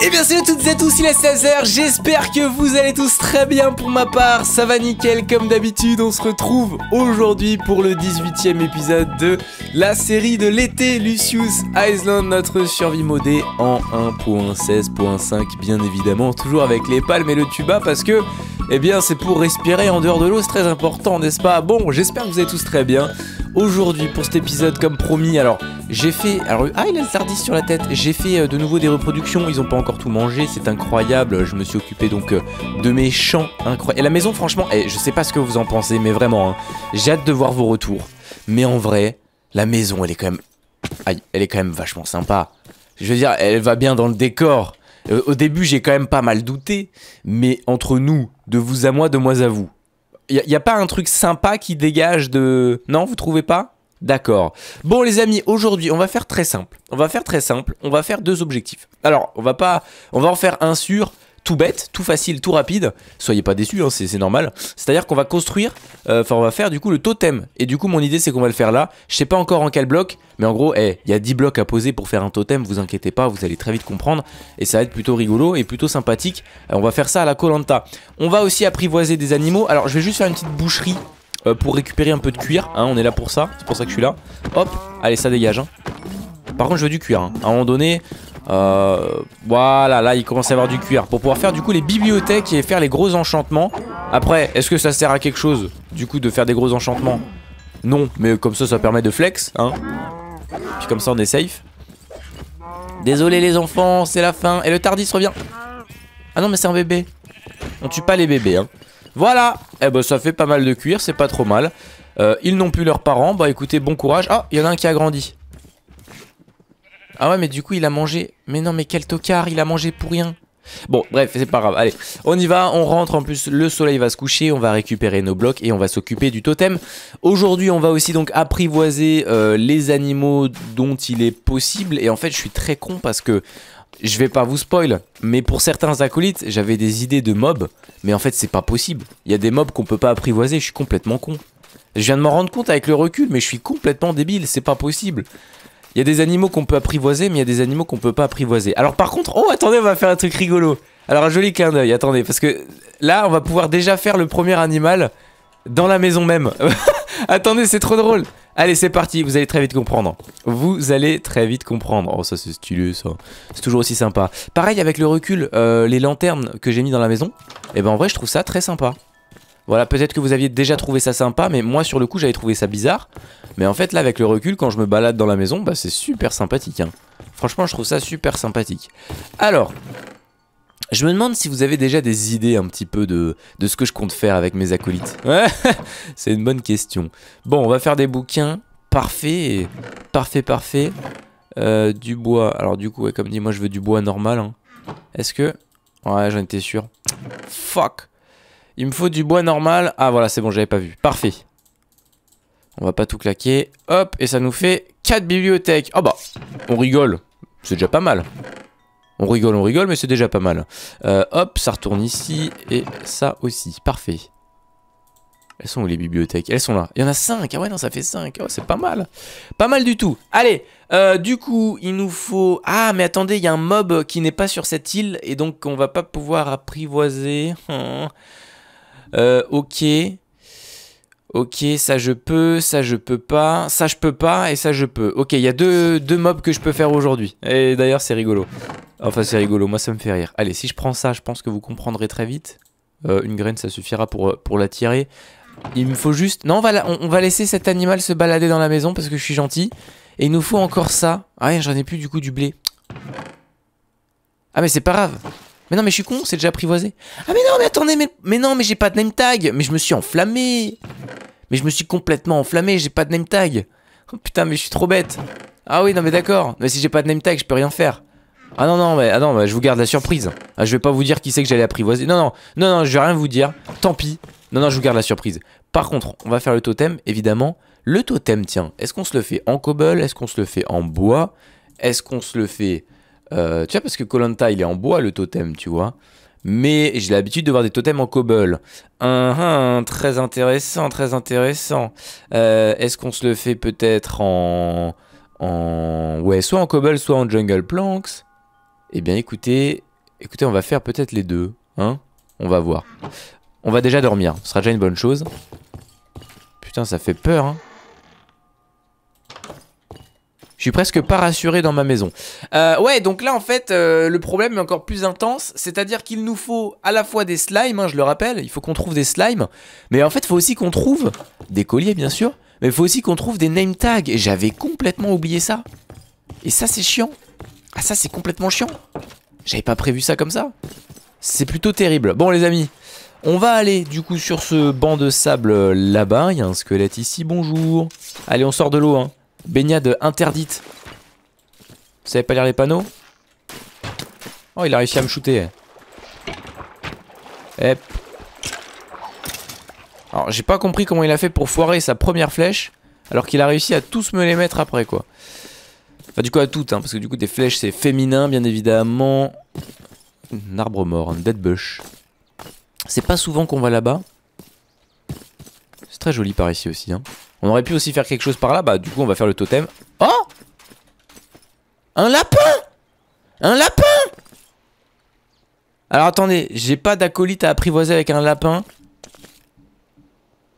Et eh bien salut à toutes et à tous, il est 16h, j'espère que vous allez tous très bien pour ma part, ça va nickel comme d'habitude, on se retrouve aujourd'hui pour le 18ème épisode de la série de l'été Lucius Island, notre survie modée en 1.16.5 bien évidemment, toujours avec les palmes et le tuba parce que eh bien c'est pour respirer en dehors de l'eau, c'est très important, n'est-ce pas Bon, j'espère que vous allez tous très bien. Aujourd'hui, pour cet épisode, comme promis, alors j'ai fait... Alors, ah, il a le sardis sur la tête. J'ai fait euh, de nouveau des reproductions, ils ont pas encore tout mangé, c'est incroyable. Je me suis occupé donc euh, de mes champs incroyables. Et la maison, franchement, eh, je sais pas ce que vous en pensez, mais vraiment, hein, j'ai hâte de voir vos retours. Mais en vrai, la maison, elle est quand même... Aïe, elle est quand même vachement sympa. Je veux dire, elle va bien dans le décor. Euh, au début, j'ai quand même pas mal douté, mais entre nous, de vous à moi, de moi à vous, il n'y a, pas un truc sympa qui dégage de... Non, vous trouvez pas D'accord. Bon les amis, aujourd'hui, on va faire très simple. On va faire très simple, on va faire deux objectifs. Alors, on va pas... On va en faire un sur tout bête, tout facile, tout rapide. Soyez pas déçus, hein, c'est normal. C'est-à-dire qu'on va construire, euh, enfin on va faire du coup le totem. Et du coup mon idée c'est qu'on va le faire là. Je sais pas encore en quel bloc, mais en gros, eh, il y a 10 blocs à poser pour faire un totem, vous inquiétez pas, vous allez très vite comprendre. Et ça va être plutôt rigolo et plutôt sympathique. Euh, on va faire ça à la Colanta. On va aussi apprivoiser des animaux. Alors je vais juste faire une petite boucherie euh, pour récupérer un peu de cuir. Hein. on est là pour ça, c'est pour ça que je suis là. Hop, allez ça dégage. Hein. Par contre je veux du cuir. À un moment donné, euh, voilà, là il commence à avoir du cuir pour pouvoir faire du coup les bibliothèques et faire les gros enchantements. Après, est-ce que ça sert à quelque chose du coup de faire des gros enchantements Non, mais comme ça ça permet de flex, hein. Puis comme ça on est safe. Désolé les enfants, c'est la fin. Et le Tardis revient. Ah non mais c'est un bébé. On tue pas les bébés, hein. Voilà Eh ben ça fait pas mal de cuir, c'est pas trop mal. Euh, ils n'ont plus leurs parents, bah écoutez, bon courage. Ah, il y en a un qui a grandi. Ah ouais, mais du coup, il a mangé. Mais non, mais quel tocard, il a mangé pour rien. Bon, bref, c'est pas grave. Allez, on y va, on rentre. En plus, le soleil va se coucher, on va récupérer nos blocs et on va s'occuper du totem. Aujourd'hui, on va aussi donc apprivoiser euh, les animaux dont il est possible. Et en fait, je suis très con parce que je vais pas vous spoil, mais pour certains acolytes, j'avais des idées de mobs, mais en fait, c'est pas possible. Il y a des mobs qu'on peut pas apprivoiser, je suis complètement con. Je viens de m'en rendre compte avec le recul, mais je suis complètement débile, c'est pas possible. Il y a des animaux qu'on peut apprivoiser, mais il y a des animaux qu'on peut pas apprivoiser. Alors par contre, oh attendez, on va faire un truc rigolo. Alors un joli clin d'œil, attendez, parce que là, on va pouvoir déjà faire le premier animal dans la maison même. attendez, c'est trop drôle. Allez, c'est parti, vous allez très vite comprendre. Vous allez très vite comprendre. Oh, ça c'est stylé, ça. C'est toujours aussi sympa. Pareil avec le recul, euh, les lanternes que j'ai mis dans la maison. Et eh ben en vrai, je trouve ça très sympa. Voilà, peut-être que vous aviez déjà trouvé ça sympa, mais moi sur le coup j'avais trouvé ça bizarre. Mais en fait là avec le recul, quand je me balade dans la maison, bah c'est super sympathique. Hein. Franchement je trouve ça super sympathique. Alors, je me demande si vous avez déjà des idées un petit peu de, ce que je compte faire avec mes acolytes. c'est une bonne question. Bon, on va faire des bouquins. Parfait, parfait, parfait. Euh, du bois. Alors du coup, comme dit, moi je veux du bois normal. Hein. Est-ce que... Ouais, j'en étais sûr. Fuck. Il me faut du bois normal. Ah voilà, c'est bon, j'avais pas vu. Parfait. On va pas tout claquer. Hop, et ça nous fait 4 bibliothèques. Oh bah, on rigole. C'est déjà pas mal. On rigole, on rigole, mais c'est déjà pas mal. Euh, hop, ça retourne ici, et ça aussi. Parfait. Elles sont où les bibliothèques Elles sont là. Il y en a 5. Ah ouais, non, ça fait 5. Oh, c'est pas mal. Pas mal du tout. Allez, euh, du coup, il nous faut... Ah, mais attendez, il y a un mob qui n'est pas sur cette île, et donc on va pas pouvoir apprivoiser. Hmm. Euh, ok. Ok, ça je peux, ça je peux pas, ça je peux pas et ça je peux. Ok, il y a deux, deux mobs que je peux faire aujourd'hui. Et d'ailleurs, c'est rigolo. Enfin, c'est rigolo, moi ça me fait rire. Allez, si je prends ça, je pense que vous comprendrez très vite. Euh, une graine, ça suffira pour, euh, pour la tirer. Il me faut juste... Non, on va, on va laisser cet animal se balader dans la maison parce que je suis gentil. Et il nous faut encore ça. Ah j'en ai plus du coup du blé. Ah mais c'est pas grave mais non, mais je suis con, c'est déjà apprivoisé. Ah, mais non, mais attendez, mais, non, mais j'ai pas de name tag. Mais je me suis enflammé. Mais je me suis complètement enflammé, j'ai pas de name tag. Oh, putain, mais je suis trop bête. Ah oui, non, mais d'accord. Mais si j'ai pas de name tag, je peux rien faire. Ah non, non, mais, ah non, je vous garde la surprise. Ah, je vais pas vous dire qui c'est que j'allais apprivoiser. Non, non, non, non, je vais rien vous dire. Tant pis. Non, non, je vous garde la surprise. Par contre, on va faire le totem, évidemment. Le totem, tiens, est-ce qu'on se le fait en cobble Est-ce qu'on se le fait en bois Est-ce qu'on se le fait euh, tu vois, parce que Colanta, il est en bois, le totem, tu vois. Mais j'ai l'habitude de voir des totems en cobble. Un, très intéressant, très intéressant. Euh, est-ce qu'on se le fait peut-être en... en... Ouais, soit en cobble, soit en jungle planks. Eh bien, écoutez, écoutez, on va faire peut-être les deux. Hein on va voir. On va déjà dormir, ce sera déjà une bonne chose. Putain, ça fait peur, hein. Je suis presque pas rassuré dans ma maison. Euh, ouais, donc là, en fait, euh, le problème est encore plus intense. C'est-à-dire qu'il nous faut à la fois des slimes, hein, je le rappelle, il faut qu'on trouve des slimes. Mais en fait, il faut aussi qu'on trouve des colliers, bien sûr. Mais il faut aussi qu'on trouve des name tags. Et j'avais complètement oublié ça. Et ça, c'est chiant. Ah, ça, c'est complètement chiant. J'avais pas prévu ça comme ça. C'est plutôt terrible. Bon, les amis, on va aller du coup sur ce banc de sable euh, là-bas. Il y a un squelette ici. Bonjour. Allez, on sort de l'eau, hein. Baignade interdite. Vous savez pas lire les panneaux Oh, il a réussi à me shooter. Hep. Alors, j'ai pas compris comment il a fait pour foirer sa première flèche, alors qu'il a réussi à tous me les mettre après, quoi. Enfin, du coup, à toutes, hein, parce que du coup, des flèches, c'est féminin, bien évidemment. Un arbre mort, un dead bush. C'est pas souvent qu'on va là-bas. C'est très joli par ici aussi, hein. On aurait pu aussi faire quelque chose par là. Bah, du coup, on va faire le totem. Oh Un lapin Un lapin Alors, attendez. J'ai pas d'acolyte à apprivoiser avec un lapin.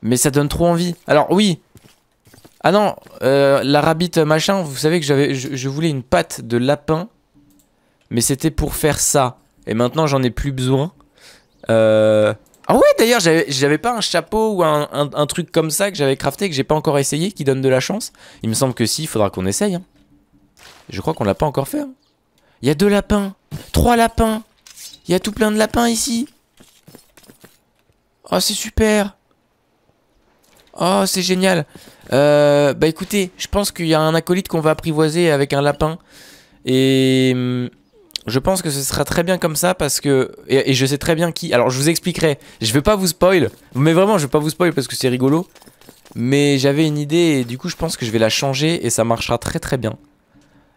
Mais ça donne trop envie. Alors, oui. Ah non, euh, la rabbit machin, vous savez que j'avais, je, voulais une patte de lapin. Mais c'était pour faire ça. Et maintenant, j'en ai plus besoin. Euh... Ah ouais, d'ailleurs, j'avais pas un chapeau ou un, truc comme ça que j'avais crafté que j'ai pas encore essayé qui donne de la chance. Il me semble que si, il faudra qu'on essaye. Hein. Je crois qu'on l'a pas encore fait. Hein. Il y a deux lapins, trois lapins. Il y a tout plein de lapins ici. Oh, c'est super. Oh, c'est génial. Euh, bah écoutez, je pense qu'il y a un acolyte qu'on va apprivoiser avec un lapin. Et hum, je pense que ce sera très bien comme ça parce que. Et, je sais très bien qui. Alors je vous expliquerai. Je vais pas vous spoil. Mais vraiment, je vais pas vous spoil parce que c'est rigolo. Mais j'avais une idée et du coup, je pense que je vais la changer et ça marchera très très bien.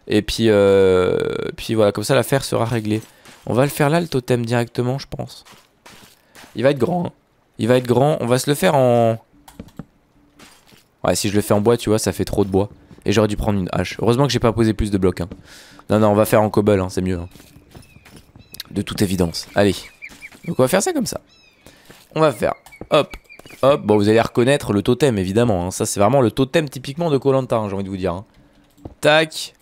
Et puis, euh, puis voilà, comme ça l'affaire sera réglée. On va le faire là le totem directement, je pense. Il va être grand. Hein. Il va être grand. On va se le faire en. Ouais, si je le fais en bois, tu vois, ça fait trop de bois. Et j'aurais dû prendre une hache. Heureusement que j'ai pas posé plus de blocs. Hein. Non, non, on va faire en cobble, hein, c'est mieux. Hein. De toute évidence. Allez. Donc on va faire ça comme ça. On va faire. Hop. Hop. Bon, vous allez reconnaître le totem, évidemment. Hein. Ça, c'est vraiment le totem typiquement de Colanta, j'ai envie de vous dire. Tac.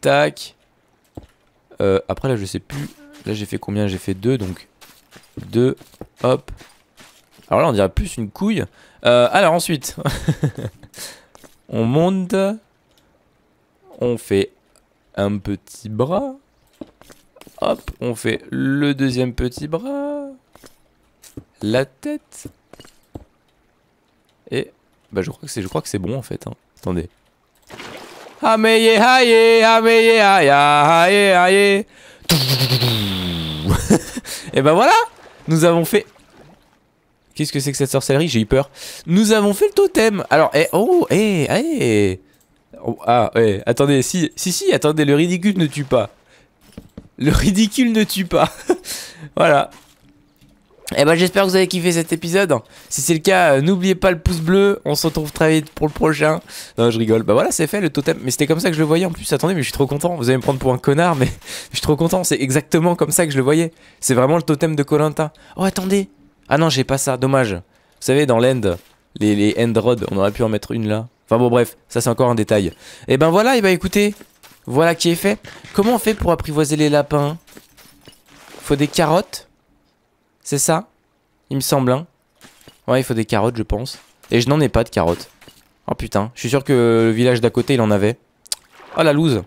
Tac. Euh, après, là, je sais plus. Là, j'ai fait combien J'ai fait 2, donc 2. Hop. Alors là, on dirait plus une couille. Euh, alors ensuite, on monte. On fait un petit bras. Hop, on fait le deuxième petit bras. La tête. Et bah je crois que c'est je crois que c'est bon en fait. Hein. Attendez. Et ben voilà, nous avons fait Qu'est-ce que c'est que cette sorcellerie J'ai eu peur. Nous avons fait le totem. Alors, eh, oh, eh, eh. Oh, ah, ouais. Attendez, si, si, si, attendez, le ridicule ne tue pas. Le ridicule ne tue pas. voilà. et eh ben j'espère que vous avez kiffé cet épisode. Si c'est le cas, euh, n'oubliez pas le pouce bleu. On se retrouve très vite pour le prochain. Non, je rigole. Bah voilà, c'est fait le totem. Mais c'était comme ça que je le voyais en plus. Attendez, mais je suis trop content. Vous allez me prendre pour un connard, mais je suis trop content. C'est exactement comme ça que je le voyais. C'est vraiment le totem de Colanta. Oh attendez. Ah non, j'ai pas ça. Dommage. Vous savez, dans l'end, les, les end rods, on aurait pu en mettre une là. Enfin bon bref, ça c'est encore un détail. Et eh ben voilà, et eh ben écoutez, voilà qui est fait. Comment on fait pour apprivoiser les lapins Faut des carottes C'est ça Il me semble, hein Ouais, il faut des carottes, je pense. Et je n'en ai pas de carottes. Oh putain, je suis sûr que le village d'à côté, il en avait. Oh la loose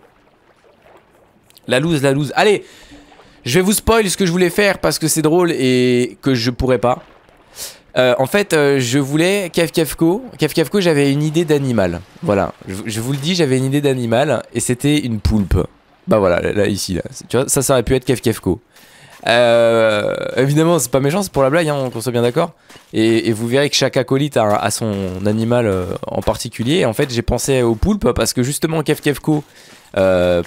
La loose, la loose. Allez Je vais vous spoil ce que je voulais faire parce que c'est drôle et que je pourrais pas. Euh, en fait, euh, je voulais Kev Kafkafko, j'avais une idée d'animal. Voilà, je, vous le dis, j'avais une idée d'animal et c'était une poulpe. Bah voilà, là, ici, là. Tu vois, ça, ça aurait pu être Kev Euh, évidemment, c'est pas méchant, c'est pour la blague, hein, qu'on soit bien d'accord. Et, vous verrez que chaque acolyte a, son animal euh, en particulier. en fait, j'ai pensé aux poulpes parce que justement, Kafkafko,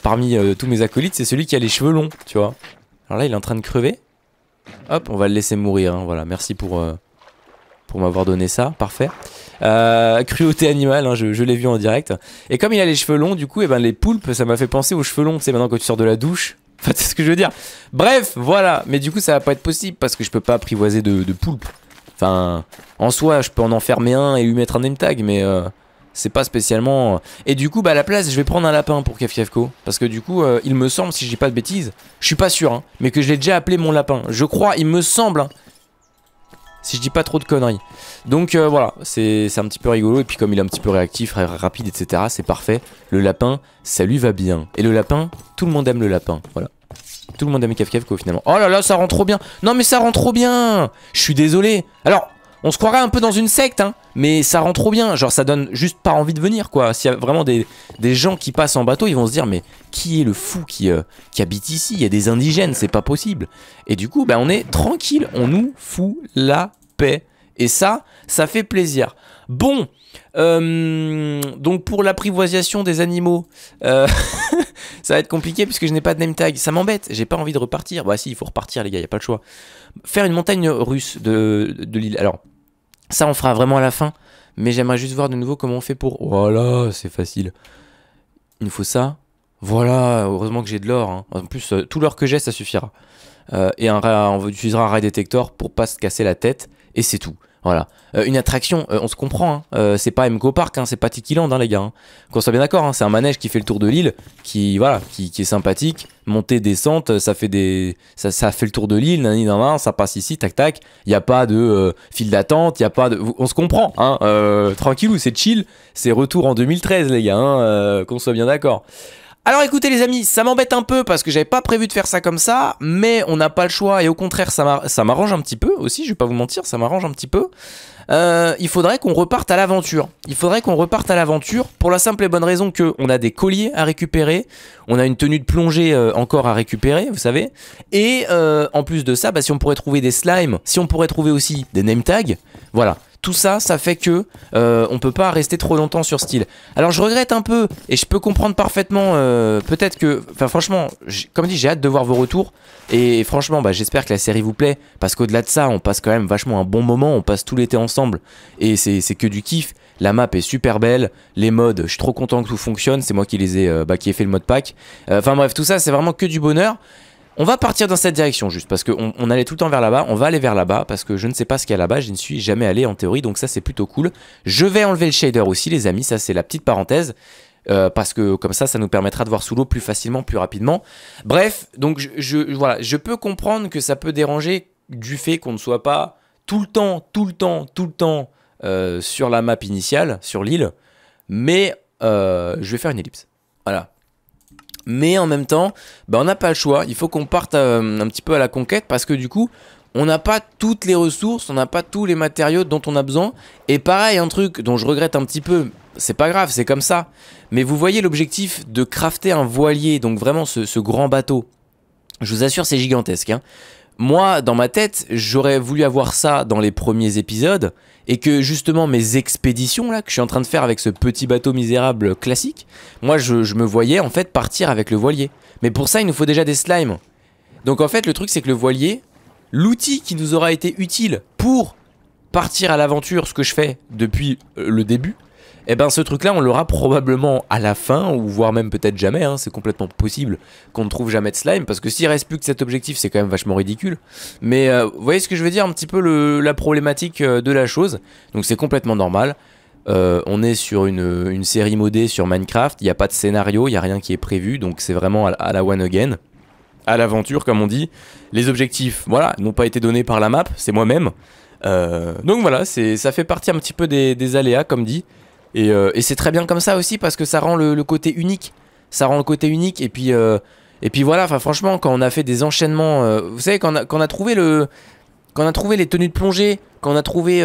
parmi tous mes acolytes, c'est celui qui a les cheveux longs, tu vois. Alors là, il est en train de crever. Hop, on va le laisser mourir. Hein, voilà, merci pour pour m'avoir donné ça. Parfait. Euh, cruauté animale, hein, je, l'ai vu en direct. Et comme il a les cheveux longs, du coup, et eh ben, les poulpes, ça m'a fait penser aux cheveux longs. Tu maintenant quand tu sors de la douche. Enfin, c'est ce que je veux dire. Bref, voilà. Mais du coup, ça va pas être possible parce que je peux pas apprivoiser de, de poulpe. Enfin, en soi, je peux en enfermer un et lui mettre un name tag, mais euh, c'est pas spécialement. Euh. Et du coup, bah, à la place, je vais prendre un lapin pour Kefkefko. Parce que du coup, il me semble, si j'ai pas de bêtises, je suis pas sûr, hein, mais que je l'ai déjà appelé mon lapin. Je crois, il me semble. Hein, si je dis pas trop de conneries. Donc euh, voilà, c'est un petit peu rigolo. Et puis comme il est un petit peu réactif, rapide, etc., c'est parfait. Le lapin, ça lui va bien. Et le lapin, tout le monde aime le lapin. Voilà. Tout le monde aime Kafkafko finalement. Oh là là, ça rend trop bien. Non mais ça rend trop bien. Je suis désolé. Alors, on se croirait un peu dans une secte, hein. mais ça rend trop bien. Genre, ça donne juste pas envie de venir, quoi. S'il y a vraiment des, gens qui passent en bateau, ils vont se dire, mais qui est le fou qui, euh, qui habite ici Il y a des indigènes, c'est pas possible. Et du coup, ben on est tranquille, on nous fout la paix. Et ça, ça fait plaisir. Bon, euh, donc pour l'apprivoisation des animaux, euh, ça va être compliqué puisque je n'ai pas de name tag. Ça m'embête, j'ai pas envie de repartir. Bah si, il faut repartir les gars, il a pas le choix. Faire une montagne russe de, de l'île. Alors, ça, on fera vraiment à la fin. Mais j'aimerais juste voir de nouveau comment on fait pour. Voilà, c'est facile. Il nous faut ça. Voilà, heureusement que j'ai de l'or. Hein. En plus, euh, tout l'or que j'ai, ça suffira. Euh, et un, on utilisera un ray detector pour pas se casser la tête. Et c'est tout. Voilà. Euh, une attraction, euh, on se comprend, hein. euh, c'est pas MCO Park, hein, c'est pas Tikiland, hein, les gars. Qu'on soit bien d'accord, c'est un manège qui fait le tour de l'île, qui voilà, qui, est sympathique, montée, descente, ça fait des, ça, fait le tour de l'île, nan, ça passe ici, tac tac. Il n'y a pas de file d'attente, il y a pas de, on se comprend, Tranquille, tranquillou, c'est chill, c'est retour en 2013, les gars, qu'on soit bien d'accord. Alors écoutez les amis, ça m'embête un peu parce que j'avais pas prévu de faire ça comme ça, mais on n'a pas le choix et au contraire ça m'arrange un petit peu aussi, je vais pas vous mentir, ça m'arrange un petit peu. Euh, il faudrait qu'on reparte à l'aventure. Il faudrait qu'on reparte à l'aventure pour la simple et bonne raison que on a des colliers à récupérer, on a une tenue de plongée euh, encore à récupérer, vous savez. Et euh, en plus de ça, bah, si on pourrait trouver des slimes, si on pourrait trouver aussi des name tags, voilà tout ça, ça fait que euh, on peut pas rester trop longtemps sur style. Alors je regrette un peu et je peux comprendre parfaitement. Euh, peut-être que, enfin franchement, comme dit, j'ai hâte de voir vos retours et franchement, bah, j'espère que la série vous plaît parce qu'au-delà de ça, on passe quand même vachement un bon moment. On passe tout l'été ensemble et c'est que du kiff. La map est super belle, les modes, je suis trop content que tout fonctionne. C'est moi qui les ai, euh, bah, qui ai fait le mode pack. Euh, enfin bref, tout ça, c'est vraiment que du bonheur. On va partir dans cette direction juste parce qu'on on allait tout le temps vers là-bas, on va aller vers là-bas parce que je ne sais pas ce qu'il y a là-bas, je ne suis jamais allé en théorie donc ça c'est plutôt cool. Je vais enlever le shader aussi les amis, ça c'est la petite parenthèse. Euh, parce que comme ça, ça nous permettra de voir sous l'eau plus facilement, plus rapidement. Bref, donc je, voilà, je peux comprendre que ça peut déranger du fait qu'on ne soit pas tout le temps, tout le temps, tout le temps euh, sur la map initiale, sur l'île, mais euh, je vais faire une ellipse. Voilà, mais en même temps, bah, on n'a pas le choix. Il faut qu'on parte euh, un petit peu à la conquête parce que du coup, on n'a pas toutes les ressources, on n'a pas tous les matériaux dont on a besoin. Et pareil, un truc dont je regrette un petit peu, c'est pas grave, c'est comme ça. Mais vous voyez l'objectif de crafter un voilier, donc vraiment ce, grand bateau. Je vous assure, c'est gigantesque. Hein moi, dans ma tête, j'aurais voulu avoir ça dans les premiers épisodes, et que justement mes expéditions là que je suis en train de faire avec ce petit bateau misérable classique, moi je, je me voyais en fait partir avec le voilier. Mais pour ça, il nous faut déjà des slimes. Donc en fait, le truc c'est que le voilier, l'outil qui nous aura été utile pour partir à l'aventure, ce que je fais depuis euh, le début, et eh ben ce truc-là, on l'aura probablement à la fin, ou voire même peut-être jamais, hein. c'est complètement possible qu'on ne trouve jamais de slime, parce que s'il reste plus que cet objectif, c'est quand même vachement ridicule. Mais euh, vous voyez ce que je veux dire, un petit peu la problématique euh, de la chose, donc c'est complètement normal. Euh, on est sur une, série modée sur Minecraft, il n'y a pas de scénario, il n'y a rien qui est prévu, donc c'est vraiment à, la one again, à l'aventure comme on dit. Les objectifs, voilà, n'ont pas été donnés par la map, c'est moi-même. donc voilà, ça fait partie un petit peu des aléas comme dit. Euh, et, c'est très bien comme ça aussi parce que ça rend le, côté unique. Ça rend le côté unique. Et puis, euh, et puis voilà, franchement, quand on a fait des enchaînements, euh, vous savez, quand on, a, trouvé le, quand a trouvé les tenues de plongée, quand on a trouvé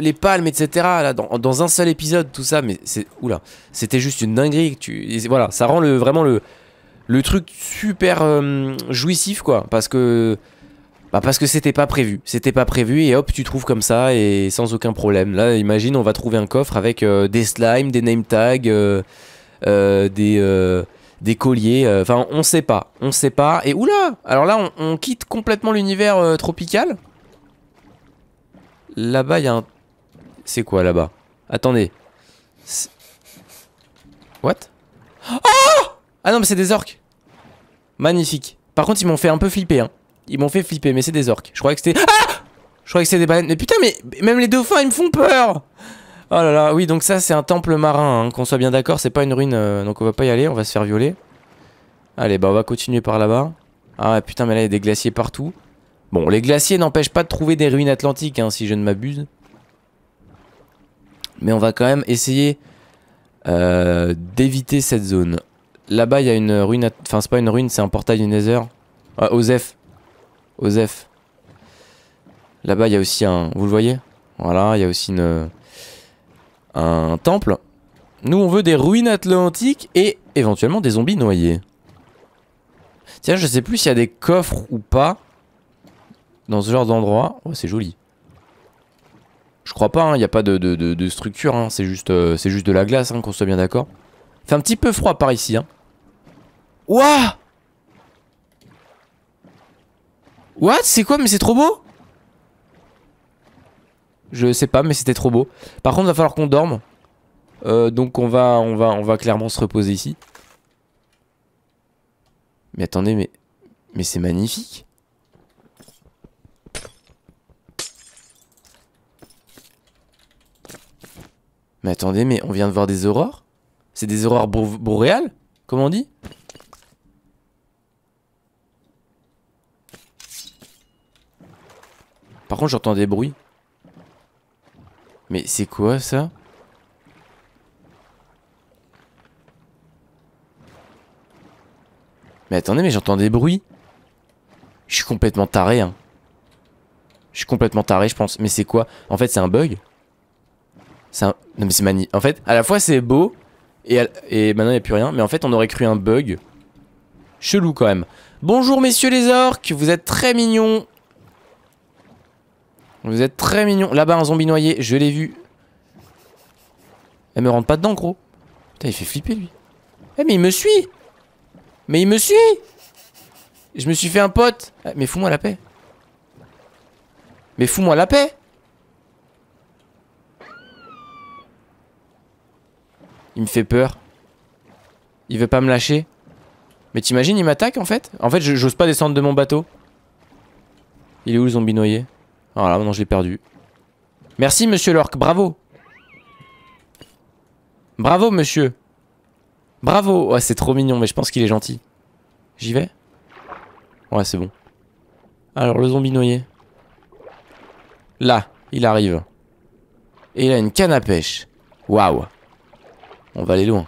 les palmes, etc. Là, dans, un seul épisode, tout ça, mais c'est c'était juste une dinguerie. Tu, voilà, ça rend le, vraiment le, le truc super jouissif, quoi, parce que bah parce que c'était pas prévu. C'était pas prévu et hop, tu trouves comme ça et sans aucun problème. Là, imagine, on va trouver un coffre avec euh, des slimes, des name tags, euh, euh, des, colliers. Enfin, on sait pas. On sait pas. Et oula Alors là, on, quitte complètement l'univers tropical. Là-bas, il y a un... C'est quoi là-bas Attendez. What oh Ah non, mais c'est des orques. Magnifique. Par contre, ils m'ont fait un peu flipper, hein. Ils m'ont fait flipper, mais c'est des orques. Je crois que c'était... Ah Je crois que c'était des baleines. Mais putain, mais même les dauphins, ils me font peur Oh là là, oui, donc ça, c'est un temple marin, hein, qu'on soit bien d'accord. C'est pas une ruine, euh, donc on va pas y aller, on va se faire violer. Allez, bah on va continuer par là-bas. Ah putain, mais là, il y a des glaciers partout. Bon, les glaciers n'empêchent pas de trouver des ruines atlantiques, hein, si je ne m'abuse. Mais on va quand même essayer euh, d'éviter cette zone. Là-bas, il y a une ruine... Enfin, c'est pas une ruine, c'est un portail du Nether. Osef. Osef. Là-bas, il y a aussi un... Vous le voyez Voilà, il y a aussi une... Un temple. Nous, on veut des ruines atlantiques et éventuellement des zombies noyés. Tiens, je sais plus s'il y a des coffres ou pas dans ce genre d'endroit. Oh, c'est joli. Je crois pas, hein, il n'y a pas de, structure, hein, c'est juste, euh, juste de la glace, hein, qu'on soit bien d'accord. Fait un petit peu froid par ici. Hein. Ouah What C'est quoi Mais c'est trop beau Je sais pas, mais c'était trop beau. Par contre, va falloir qu'on dorme. Euh, donc on va, on, va, on va clairement se reposer ici. Mais attendez, mais... Mais c'est magnifique Mais attendez, mais on vient de voir des aurores C'est des aurores boréales Comment on dit Par contre, j'entends des bruits. Mais c'est quoi ça Mais attendez, mais j'entends des bruits. Je suis complètement taré, hein. Je suis complètement taré, je pense. Mais c'est quoi En fait, c'est un bug C'est Non, mais c'est magnifique. En fait, à la fois, c'est beau, et, et maintenant, il n'y a plus rien. Mais en fait, on aurait cru un bug. Chelou, quand même. Bonjour, messieurs les orques, vous êtes très mignons. Vous êtes très mignon. Là-bas, un zombie noyé, je l'ai vu. Elle me rentre pas dedans, gros. Putain, il fait flipper, lui. Eh, mais il me suit Mais il me suit Je me suis fait un pote. Eh, mais fous-moi la paix. Mais fous-moi la paix Il me fait peur. Il veut pas me lâcher. Mais t'imagines, il m'attaque en fait En fait, j'ose pas descendre de mon bateau. Il est où le zombie noyé Oh là maintenant je l'ai perdu. Merci, monsieur l'orque, bravo. Bravo, monsieur. Bravo. Ouais, c'est trop mignon, mais je pense qu'il est gentil. J'y vais Ouais, c'est bon. Alors, le zombie noyé. Là, il arrive. Et il a une canne à pêche. Waouh. On va aller loin.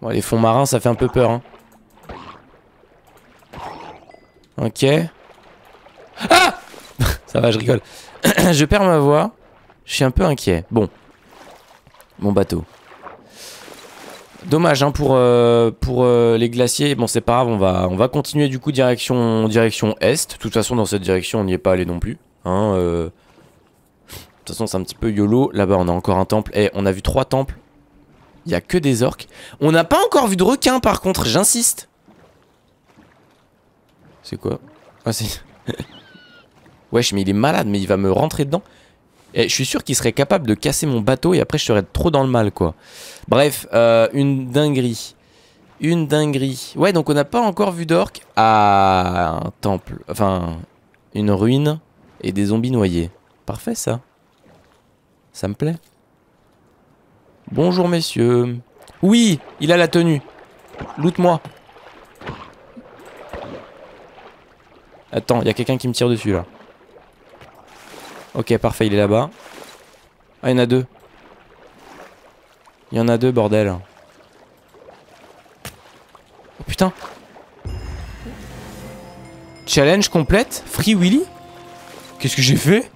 Bon, les fonds marins, ça fait un peu peur. Hein. Ok. Ah Ça va, je rigole. je perds ma voix. Je suis un peu inquiet. Bon. Mon bateau. Dommage hein, pour, euh, pour euh, les glaciers. Bon, c'est pas grave, on va, on va continuer du coup direction, direction est. De toute façon, dans cette direction, on n'y est pas allé non plus. Hein, euh. De toute façon, c'est un petit peu YOLO. Là-bas, on a encore un temple. Et eh, on a vu trois temples. Il n'y a que des orques. On n'a pas encore vu de requins, par contre, j'insiste. C'est quoi Ah c'est... Wesh mais il est malade mais il va me rentrer dedans. Et je suis sûr qu'il serait capable de casser mon bateau et après je serais trop dans le mal quoi. Bref, euh, une dinguerie. Une dinguerie. Ouais donc on n'a pas encore vu d'orc à un temple. Enfin, une ruine et des zombies noyés. Parfait ça. Ça me plaît. Bonjour messieurs. Oui, il a la tenue. Loot-moi. Attends, il y a quelqu'un qui me tire dessus là. Ok, parfait, il est là-bas. Ah, il y en a deux. Il y en a deux, bordel. Oh putain. Challenge complète Free Willy Qu'est-ce que j'ai fait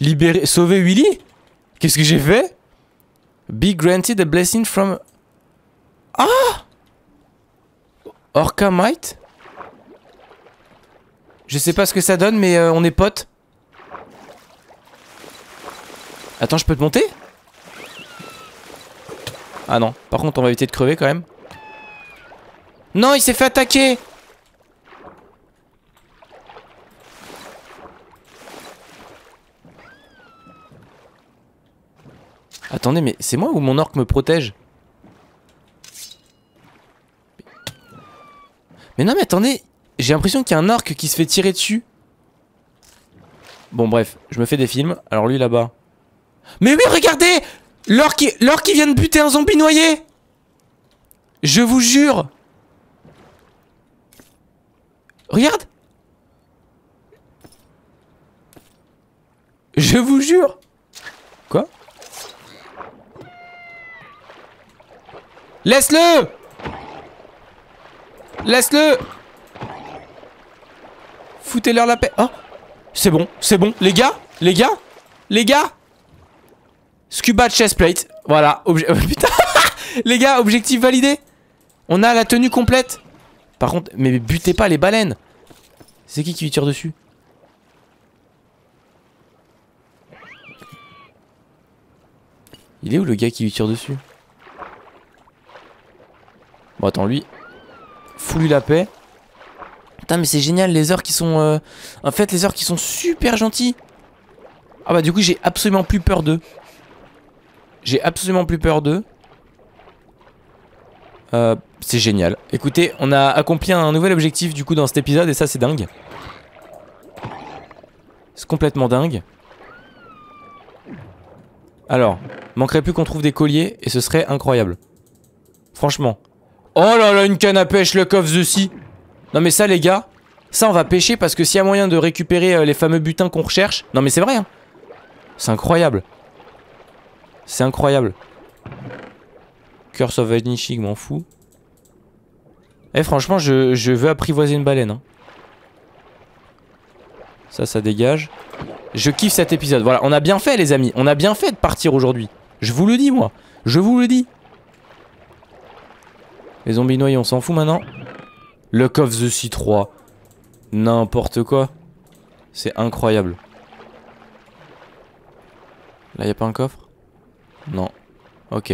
Libérer, sauver Willy Qu'est-ce que j'ai fait Be granted a blessing from... Ah Orca Might je sais pas ce que ça donne, mais euh, on est potes. Attends, je peux te monter Ah non. Par contre, on va éviter de crever quand même. Non, il s'est fait attaquer Attendez, mais c'est moi ou mon orque me protège Mais non, mais attendez j'ai l'impression qu'il y a un orc qui se fait tirer dessus. Bon, bref, je me fais des films. Alors lui, là-bas. Mais oui, regardez L'orc qui... qui vient de buter un zombie noyé Je vous jure Regarde Je vous jure Quoi Laisse-le Laisse-le foutez-leur la paix. Oh, c'est bon, c'est bon. Les gars, les gars, les gars. Scuba chestplate. Voilà, putain. les gars, objectif validé. On a la tenue complète. Par contre, mais butez pas les baleines. C'est qui qui lui tire dessus Il est où le gars qui lui tire dessus Bon attends lui Fous lui la paix Putain mais c'est génial les heures qui sont... Euh, en fait les heures qui sont super gentilles. Ah bah du coup j'ai absolument plus peur d'eux. J'ai absolument plus peur d'eux. Euh, c'est génial. Écoutez, on a accompli un nouvel objectif du coup dans cet épisode et ça c'est dingue. C'est complètement dingue. Alors, manquerait plus qu'on trouve des colliers et ce serait incroyable. Franchement. Oh là là, une canne à pêche, le coffre de scie non mais ça les gars, ça on va pêcher parce que s'il y a moyen de récupérer euh, les fameux butins qu'on recherche... Non mais c'est vrai hein C'est incroyable. C'est incroyable. Curse of Vanishing, m'en fous. Eh franchement je, veux apprivoiser une baleine. Hein. Ça ça dégage. Je kiffe cet épisode. Voilà, on a bien fait les amis. On a bien fait de partir aujourd'hui. Je vous le dis moi. Je vous le dis. Les zombies noyés, on s'en fout maintenant. Le coffre the c 3. N'importe quoi. C'est incroyable. Là, y a pas un coffre Non. Ok.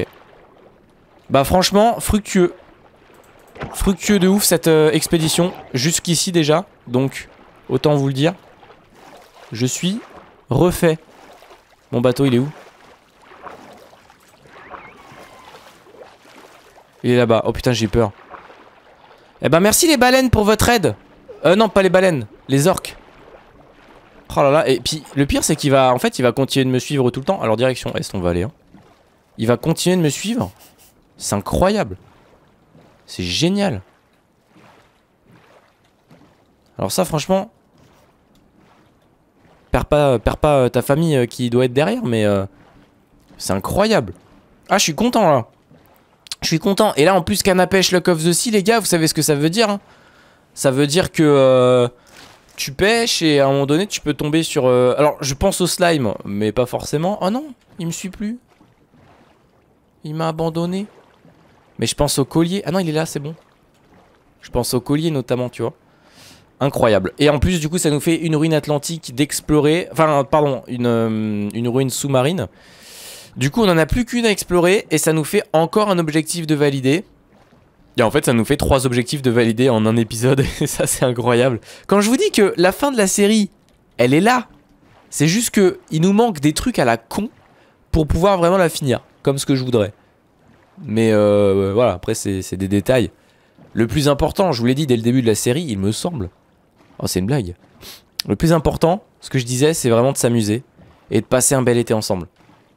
Bah franchement, fructueux. Fructueux de ouf cette euh, expédition. Jusqu'ici déjà. Donc, autant vous le dire. Je suis refait. Mon bateau, il est où Il est là-bas. Oh putain, j'ai peur. Eh ben merci les baleines pour votre aide. Euh non, pas les baleines, les orques. Oh là là, et puis le pire c'est qu'il va en fait, il va continuer de me suivre tout le temps. Alors direction est, on va aller hein. Il va continuer de me suivre. C'est incroyable. C'est génial. Alors ça franchement, perds pas perds pas euh, ta famille euh, qui doit être derrière mais euh, c'est incroyable. Ah, je suis content là. Je suis content. Et là, en plus, canapèche Luck of the Sea, les gars, vous savez ce que ça veut dire. Hein. ça veut dire que euh, tu pêches et à un moment donné, tu peux tomber sur... Euh, alors, je pense au slime, mais pas forcément. Oh non, il me suit plus. Il m'a abandonné. Mais je pense au collier. Ah non, il est là, c'est bon. Je pense au collier notamment, tu vois. Incroyable. Et en plus, du coup, ça nous fait une ruine atlantique d'explorer. Enfin, pardon, une, euh, une ruine sous-marine. Du coup, on n'en a plus qu'une à explorer et ça nous fait encore un objectif de valider. Et en fait, ça nous fait trois objectifs de valider en un épisode et ça, c'est incroyable. Quand je vous dis que la fin de la série, elle est là, c'est juste que il nous manque des trucs à la con pour pouvoir vraiment la finir, comme ce que je voudrais. Mais euh, euh, voilà, après, c'est des détails. Le plus important, je vous l'ai dit dès le début de la série, il me semble. Oh, c'est une blague. Le plus important, ce que je disais, c'est vraiment de s'amuser et de passer un bel été ensemble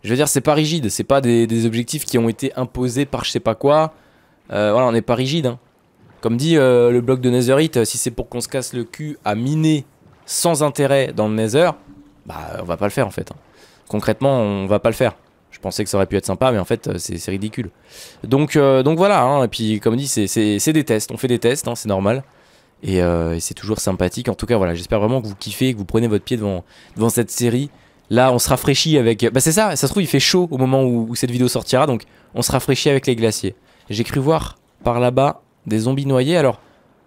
je veux dire, c'est pas rigide. C'est pas des, objectifs qui ont été imposés par je sais pas quoi. Euh, voilà, on n'est pas rigide. Hein. Comme dit euh, le bloc de Netherite, euh, si c'est pour qu'on se casse le cul à miner sans intérêt dans le Nether, bah on va pas le faire en fait. Hein. Concrètement, on va pas le faire. Je pensais que ça aurait pu être sympa, mais en fait, c'est ridicule. Donc, donc voilà. Hein. Et puis, comme dit, c'est des tests. On fait des tests, c'est normal. Et, c'est toujours sympathique. En tout cas, voilà, j'espère vraiment que vous kiffez, que vous prenez votre pied devant, devant cette série. Là, on se rafraîchit avec. Bah, c'est ça, ça se trouve, il fait chaud au moment où, cette vidéo sortira, donc on se rafraîchit avec les glaciers. J'ai cru voir par là-bas des zombies noyés. Alors,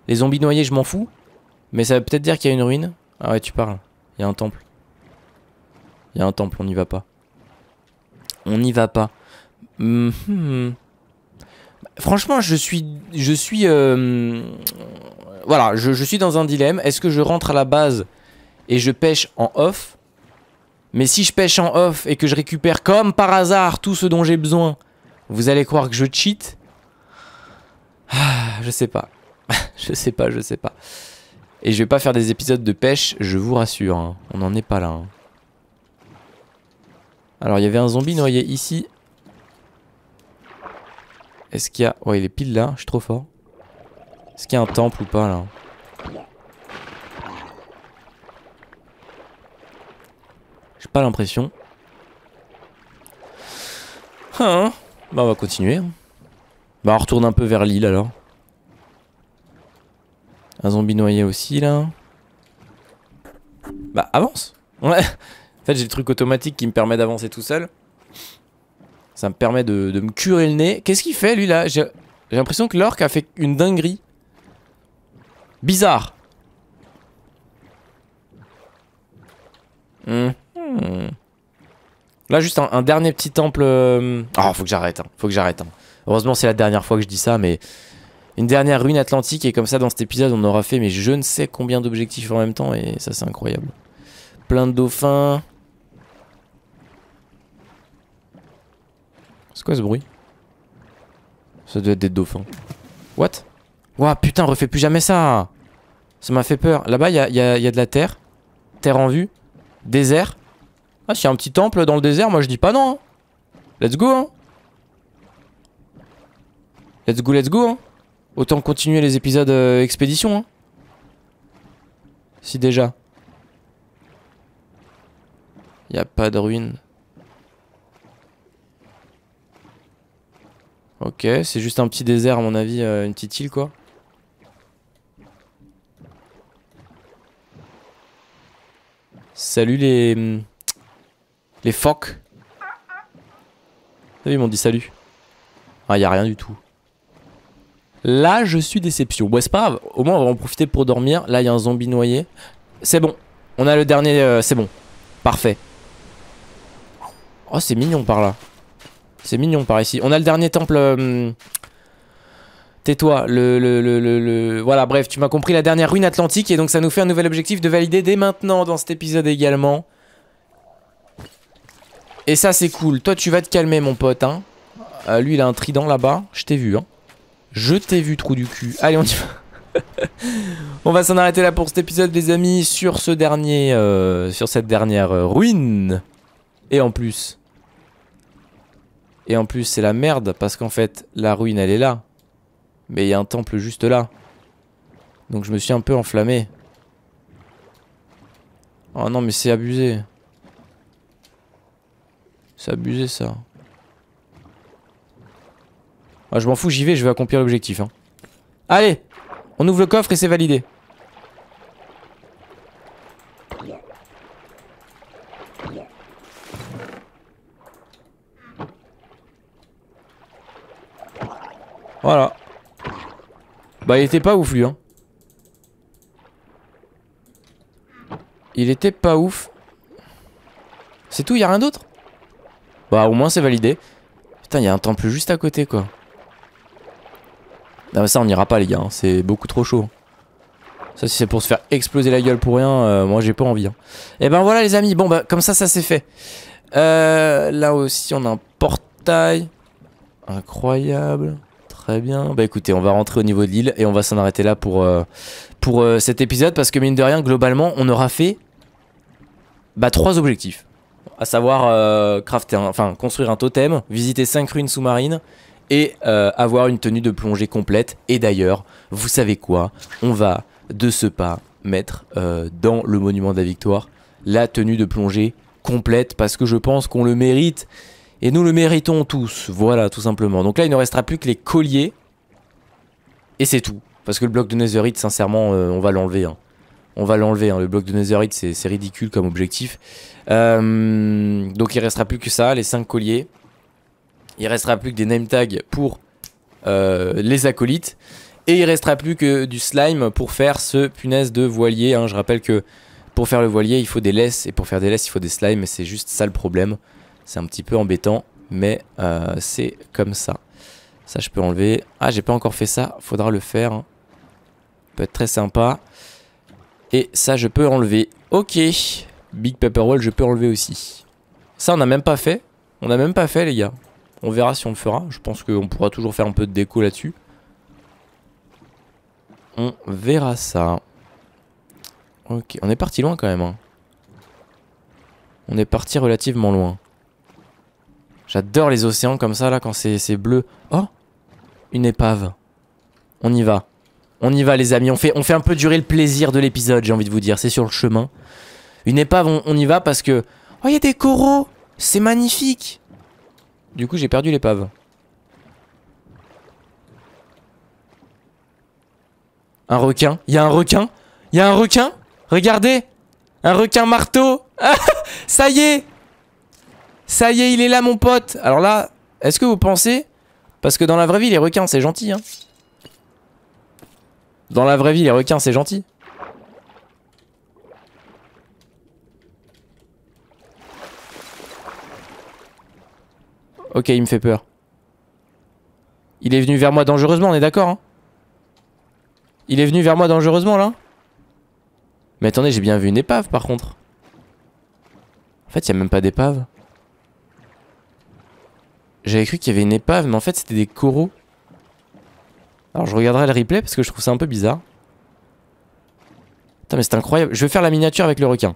les zombies noyés, je m'en fous, mais ça veut peut-être dire qu'il y a une ruine. Ah ouais, tu parles. Il y a un temple. Il y a un temple, on n'y va pas. On n'y va pas. Hmm, hmm. Franchement, je suis. Je suis. Euh, voilà, je suis dans un dilemme. Est-ce que je rentre à la base et je pêche en off mais si je pêche en off et que je récupère comme par hasard tout ce dont j'ai besoin, vous allez croire que je cheat ah, Je sais pas. je sais pas, je sais pas. Et je vais pas faire des épisodes de pêche, je vous rassure. Hein. On n'en est pas là. Hein. Alors, il y avait un zombie noyé ici. Est-ce qu'il y a... Ouais, il est pile là, je suis trop fort. Est-ce qu'il y a un temple ou pas là pas l'impression. Hein Bah on va continuer. Hein. Bah on retourne un peu vers l'île alors. Un zombie noyé aussi là. Bah avance Ouais En fait j'ai le truc automatique qui me permet d'avancer tout seul. Ça me permet de, de me curer le nez. Qu'est-ce qu'il fait lui là J'ai l'impression que l'orque a fait une dinguerie. Bizarre juste un, dernier petit temple. Euh, oh, faut que j'arrête. Hein. Faut que j'arrête. Hein. Heureusement, c'est la dernière fois que je dis ça, mais une dernière ruine atlantique. Et comme ça, dans cet épisode, on aura fait, mais je ne sais combien d'objectifs en même temps. Et ça, c'est incroyable. Plein de dauphins. C'est quoi ce bruit Ça doit être des dauphins. What Ouah, putain, refais plus jamais ça Ça m'a fait peur. Là-bas, il y a de la terre. Terre en vue. Désert. Ah, s'il y a un petit temple dans le désert, moi je dis pas non. Hein. Let's go. Hein. Let's go, let's go. Hein. Autant continuer les épisodes euh, expédition, hein. Si déjà. Y a pas de ruines. Ok, c'est juste un petit désert à mon avis, euh, une petite île quoi. Salut les... Hum, les phoques. Ah ils m'ont dit salut. Ah, y a rien du tout. Là, je suis déception. Bon, c'est pas grave. Au moins, on va en profiter pour dormir. Là, il y a un zombie noyé. C'est bon. On a le dernier. Euh, c'est bon. Parfait. Oh, c'est mignon par là. C'est mignon par ici. On a le dernier temple. Euh, tais-toi, le, le, le, le, Voilà, bref, tu m'as compris la dernière ruine atlantique et donc ça nous fait un nouvel objectif de valider dès maintenant dans cet épisode également. Et ça, c'est cool. Toi, tu vas te calmer, mon pote. Hein. Euh, lui, il a un trident là-bas. Je t'ai vu. Hein. Je t'ai vu, trou du cul. Allez, on y va. on va s'en arrêter là pour cet épisode, les amis. Sur ce dernier, euh, sur cette dernière euh, ruine. Et en plus. Et en plus, c'est la merde parce qu'en fait, la ruine, elle est là. Mais il y a un temple juste là. Donc je me suis un peu enflammé. Oh non, mais c'est abusé. C'est abusé ça. Ah, je m'en fous, j'y vais, je vais accomplir l'objectif. Hein. Allez On ouvre le coffre et c'est validé. Voilà. Bah il était pas ouf lui hein. Il était pas ouf. C'est tout, y'a rien d'autre bah, au moins, c'est validé. Putain, il y a un temple juste à côté, quoi. Non, mais ça, on n'ira pas, les gars. Hein. C'est beaucoup trop chaud. Ça, si c'est pour se faire exploser la gueule pour rien, euh, moi, j'ai pas envie. Et hein. eh ben voilà, les amis. Bon, bah, comme ça, ça c'est fait. Euh, là aussi, on a un portail. Incroyable. Très bien. Bah écoutez, on va rentrer au niveau de l'île et on va s'en arrêter là pour, euh, pour euh, cet épisode parce que mine de rien, globalement, on aura fait bah, trois objectifs à savoir euh, crafter enfin, construire un totem, visiter 5 ruines sous-marines et euh, avoir une tenue de plongée complète. Et d'ailleurs, vous savez quoi On va de ce pas mettre euh, dans le monument de la victoire la tenue de plongée complète parce que je pense qu'on le mérite et nous le méritons tous. Voilà, tout simplement. Donc là, il ne restera plus que les colliers et c'est tout. Parce que le bloc de Netherite, sincèrement, on va l'enlever. Hein on va l'enlever. Hein. Le bloc de Netherite, c'est ridicule comme objectif. Euh, donc il restera plus que ça, les 5 colliers. Il restera plus que des name tags pour euh, les acolytes. Et il restera plus que du slime pour faire ce punaise de voilier. Hein. Je rappelle que pour faire le voilier, il faut des laisses. Et pour faire des laisses, il faut des slimes. Et c'est juste ça le problème. C'est un petit peu embêtant. Mais euh, c'est comme ça. Ça, je peux enlever. Ah, j'ai pas encore fait ça. Faudra le faire. Hein. Peut être très sympa. Et ça, je peux enlever. Ok. Big Pepper Wall, je peux enlever aussi. Ça, on n'a même pas fait. On n'a même pas fait, les gars. On verra si on le fera. Je pense qu'on pourra toujours faire un peu de déco là-dessus. On verra ça. Ok, on est parti loin quand même. Hein. On est parti relativement loin. J'adore les océans comme ça, là, quand c'est bleu. Oh Une épave. On y va. On y va les amis, on fait, on fait un peu durer le plaisir de l'épisode, j'ai envie de vous dire, c'est sur le chemin. Une épave, on, y va parce que... Oh, il y a des coraux C'est magnifique Du coup, j'ai perdu l'épave. Un requin Il y a un requin Il y a un requin Regardez Un requin marteau Ça y est Ça y est, il est là, mon pote Alors là, est-ce que vous pensez... Parce que dans la vraie vie, les requins, c'est gentil, hein dans la vraie vie, les requins, c'est gentil. Ok, il me fait peur. Il est venu vers moi dangereusement, on est d'accord hein Il est venu vers moi dangereusement, là Mais attendez, j'ai bien vu une épave, par contre. En fait, il n'y a même pas d'épave. J'avais cru qu'il y avait une épave, mais en fait, c'était des coraux. Alors je regarderai le replay parce que je trouve ça un peu bizarre. Putain mais c'est incroyable. Je vais faire la miniature avec le requin.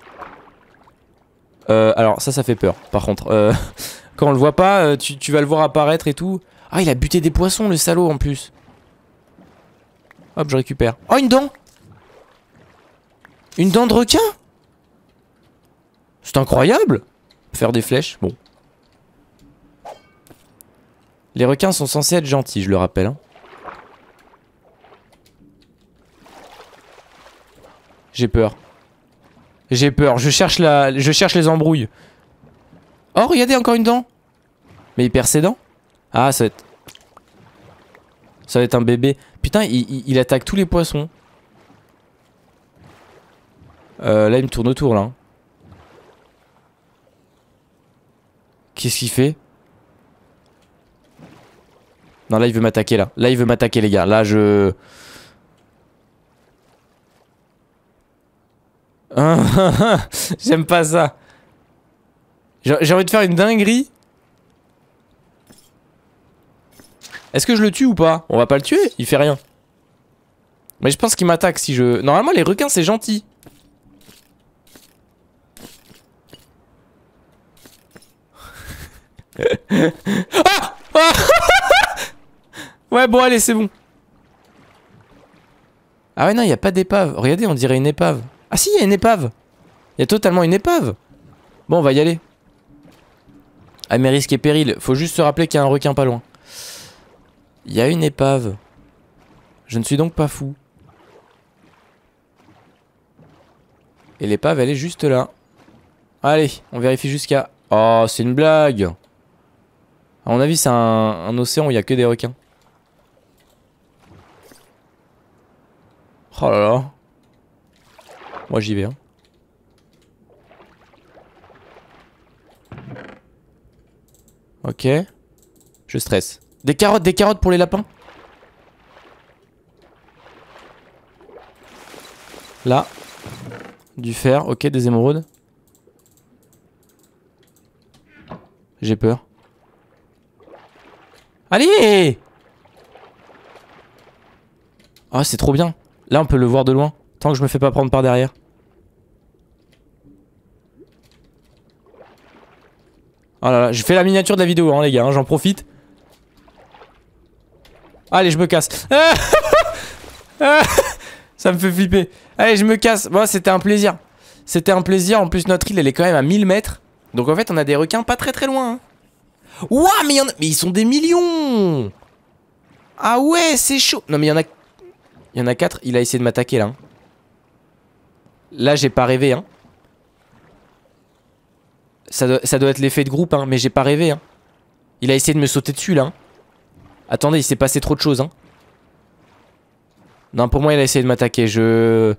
Euh, alors ça ça fait peur par contre. Euh, quand on le voit pas, euh, tu, vas le voir apparaître et tout. Ah il a buté des poissons le salaud en plus. Hop je récupère. Oh une dent Une dent de requin C'est incroyable Faire des flèches, bon. Les requins sont censés être gentils je le rappelle. Hein. J'ai peur. J'ai peur. Je cherche, la... je cherche les embrouilles. Oh, regardez, encore une dent. Mais ses dents. Ah, ça va être... Ça va être un bébé. Putain, il, attaque tous les poissons. Euh, là, il me tourne autour, là. Qu'est-ce qu'il fait Non, là, il veut m'attaquer, là. Là, il veut m'attaquer, les gars. Là, je... J'aime pas ça. J'ai envie de faire une dinguerie. Est-ce que je le tue ou pas On va pas le tuer, il fait rien. Mais je pense qu'il m'attaque si je... Normalement les requins c'est gentil. Ah ah ouais bon allez c'est bon. Ah ouais non il a pas d'épave. Regardez on dirait une épave. Ah si, il y a une épave. Il y a totalement une épave. Bon, on va y aller. À ah, mais risque et péril, faut juste se rappeler qu'il y a un requin pas loin. Il y a une épave. Je ne suis donc pas fou. Et l'épave, elle est juste là. Allez, on vérifie jusqu'à... Oh, c'est une blague À mon avis, c'est un, un, océan où il n'y a que des requins. Oh là là. Moi j'y vais. Hein. Ok. Je stresse. Des carottes, des carottes pour les lapins. Là. Du fer, ok, des émeraudes. J'ai peur. Allez Ah, oh, c'est trop bien. Là, on peut le voir de loin. Tant que je me fais pas prendre par derrière. Oh là là, je fais la miniature de la vidéo, hein, les gars, hein, j'en profite. Allez, je me casse. Ça me fait flipper. Allez, je me casse. Bon, c'était un plaisir. C'était un plaisir. En plus, notre île, elle est quand même à 1000 mètres. Donc, en fait, on a des requins pas très très loin. Hein. Ouah, mais, mais ils sont des millions Ah ouais, c'est chaud Non, mais il y en a... Il y en a 4, il a essayé de m'attaquer, là. Hein. Là, j'ai pas rêvé, hein. Ça doit, être l'effet de groupe, hein, mais j'ai pas rêvé. Hein. Il a essayé de me sauter dessus, là. Hein. Attendez, il s'est passé trop de choses. Non, pour moi, il a essayé de m'attaquer. Je...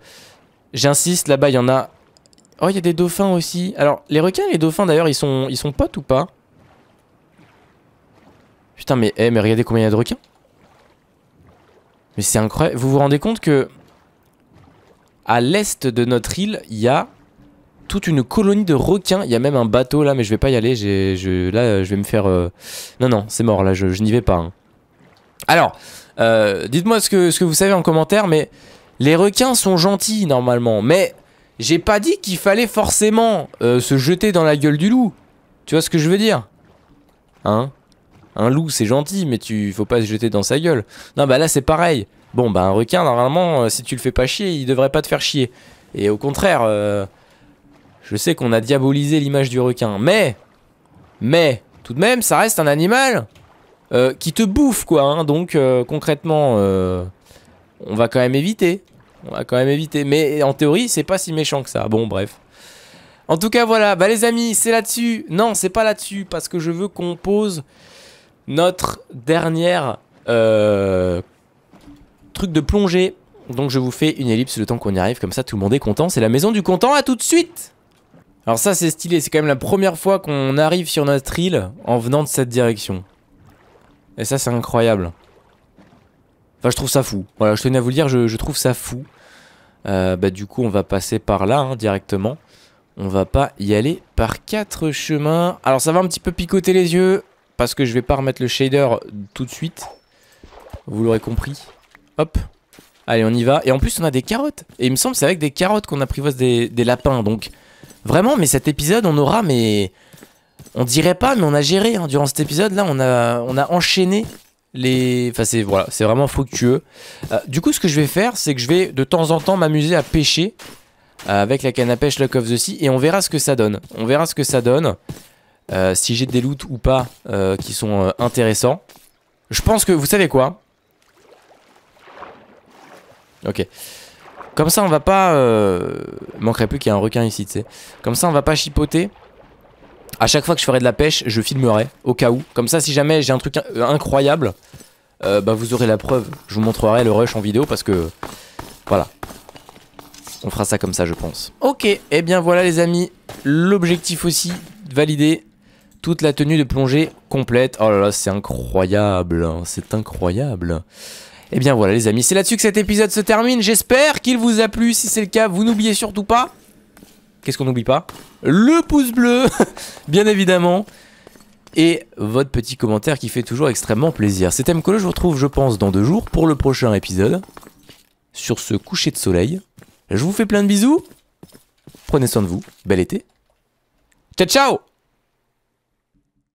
J'insiste, là-bas, il y en a... Oh, il y a des dauphins aussi. Alors, les requins et les dauphins, d'ailleurs, ils sont... ils sont potes ou pas Putain, mais, eh, mais regardez combien il y a de requins. Mais c'est incroyable. Vous vous rendez compte que... À l'est de notre île, il y a toute une colonie de requins. Il y a même un bateau là, mais je vais pas y aller. Je, là, je vais me faire. Euh, non, non, c'est mort. Là, je, n'y vais pas. Hein. Alors, euh, dites-moi ce que, ce que vous savez en commentaire, mais les requins sont gentils normalement. Mais j'ai pas dit qu'il fallait forcément euh, se jeter dans la gueule du loup. Tu vois ce que je veux dire Hein Un loup, c'est gentil, mais tu faut pas se jeter dans sa gueule. Non, bah là, c'est pareil. Bon, bah un requin, normalement, si tu le fais pas chier, il devrait pas te faire chier. Et au contraire, je sais qu'on a diabolisé l'image du requin, mais... Mais, tout de même, ça reste un animal euh, qui te bouffe, quoi. Hein. donc, euh, concrètement, euh, on va quand même éviter. On va quand même éviter. Mais en théorie, c'est pas si méchant que ça. Bon, bref. En tout cas, voilà. Bah, les amis, c'est là-dessus. Non, c'est pas là-dessus. Parce que je veux qu'on pose notre dernière truc de plongée. Donc, je vous fais une ellipse le temps qu'on y arrive. Comme ça, tout le monde est content. C'est la maison du content. À tout de suite alors ça c'est stylé, c'est quand même la première fois qu'on arrive sur notre île en venant de cette direction. Et ça c'est incroyable. Enfin je trouve ça fou. Voilà, je tenais à vous le dire, je, trouve ça fou. Euh, bah du coup on va passer par là hein, directement. On va pas y aller par quatre chemins. Alors ça va un petit peu picoter les yeux parce que je vais pas remettre le shader tout de suite. Vous l'aurez compris. Hop. Allez, on y va. Et en plus, on a des carottes. Et il me semble c'est avec des carottes qu'on apprivoise des, des lapins. Donc, Vraiment, mais cet épisode, on aura, mais. On dirait pas, mais on a géré. Hein. Durant cet épisode-là, on a, on a enchaîné les. Enfin, c'est voilà, c'est vraiment fructueux. Euh, du coup, ce que je vais faire, c'est que je vais de temps en temps m'amuser à pêcher euh, avec la canne à pêche Lock of the Sea et on verra ce que ça donne. On verra ce que ça donne. Euh, si j'ai des loots ou pas qui sont intéressants. Je pense que vous savez quoi. Ok. Comme ça, on va pas... Euh, manquerait plus qu'il y ait un requin ici, tu sais. Comme ça, on va pas chipoter. À chaque fois que je ferai de la pêche, je filmerai, au cas où. Comme ça, si jamais j'ai un truc euh, incroyable, euh, bah, vous aurez la preuve. Je vous montrerai le rush en vidéo parce que... Voilà. On fera ça comme ça, je pense. Ok, et eh bien voilà les amis. L'objectif aussi, valider toute la tenue de plongée complète. Oh là là, c'est incroyable. Hein. C'est incroyable. Et eh bien voilà les amis, c'est là-dessus que cet épisode se termine. J'espère qu'il vous a plu. Si c'est le cas, vous n'oubliez surtout pas... Qu'est-ce qu'on n'oublie pas Le pouce bleu, bien évidemment. Et votre petit commentaire qui fait toujours extrêmement plaisir. C'était Mkolo, je vous retrouve je pense dans deux jours pour le prochain épisode. Sur ce coucher de soleil. Je vous fais plein de bisous. Prenez soin de vous. Bel été. Ciao ciao